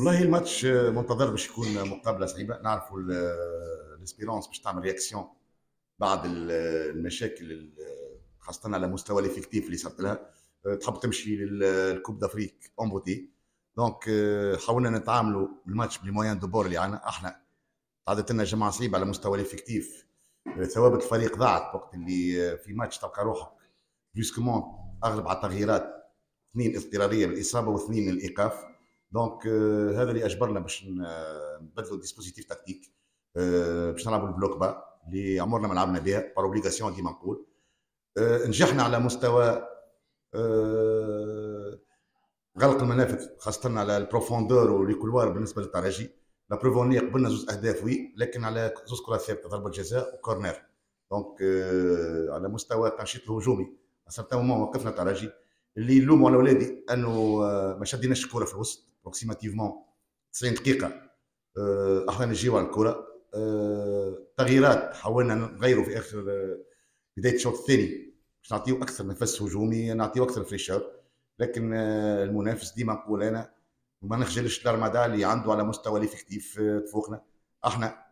والله الماتش منتظر باش يكون مقابله صعيبه نعرفوا ليسبيرونس باش تعمل رياكسيون بعد المشاكل خاصه على مستوى الافكتيف اللي صارت لها أه، تحب تمشي للكوب دافريك بوتي دونك حاولنا نتعاملوا الماتش بالمويان دو بور اللي عندنا احنا عادت لنا جماعه صعيبه على مستوى الافكتيف أه، ثوابت الفريق ضاعت وقت اللي أه، في ماتش تلقى روحك جوسكمون اغلب على التغييرات اثنين اضطراريه بالاصابه واثنين الايقاف دونك euh, هذا اللي اجبرنا باش نبدلوا ديسبوزيتيف تكتيك euh, باش نلعبوا البلوك با اللي عمرنا ما لعبنا بها بار اوبليغاسيون ديما نقول euh، نجحنا على مستوى آه، غلق المنافذ خاصه على البروفوندور والكولوار بالنسبه للترجي لا بروفوني قبلنا زوج اهداف وي لكن على زوج كرات ثابته ضربه جزاء وكورنر دونك آه، على مستوى التنشيط الهجومي حتى وقفنا ترجي اللي نلوموا على ولادي انه آه، ما شديناش الكره في الوسط بروكسيماتيفمون 90 دقيقه احنا آه، نجيو على الكره آه، تغييرات حاولنا نغيروا في اخر بدايه الشوط الثاني باش نعطيو اكثر نفس هجومي نعطيو اكثر فريشر لكن المنافس ديما نقول انا ما نخجلش الارمادا اللي عنده على مستوى الافكتيف تفوقنا احنا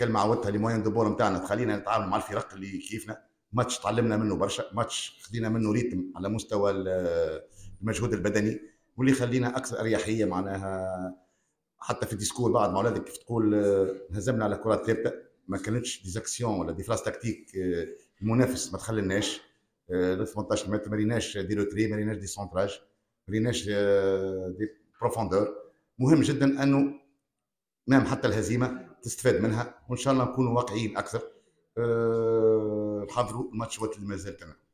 كلمة عودتها لي موين دو بول نتاعنا تخلينا نتعامل مع الفرق اللي كيفنا ماتش تعلمنا منه برشا ماتش خدينا منه ريتم على مستوى المجهود البدني واللي خلينا اكثر اريحيه معناها حتى في الديسكور بعد مع ولادك كيف تقول آه، هزمنا على كرات ثابته ما كانتش ديزاكسيون ولا دي فلاس تكتيك المنافس ما تخليناش 18 آه، متر ما ريناش دي روتري ما ريناش دي سونتراج ما ريناش دي بروفوندور مهم جدا انه مام نعم حتى الهزيمه تستفاد منها وان شاء الله نكونوا واقعيين اكثر آه، وتحضروا الماتش وقت اللي مازال تمام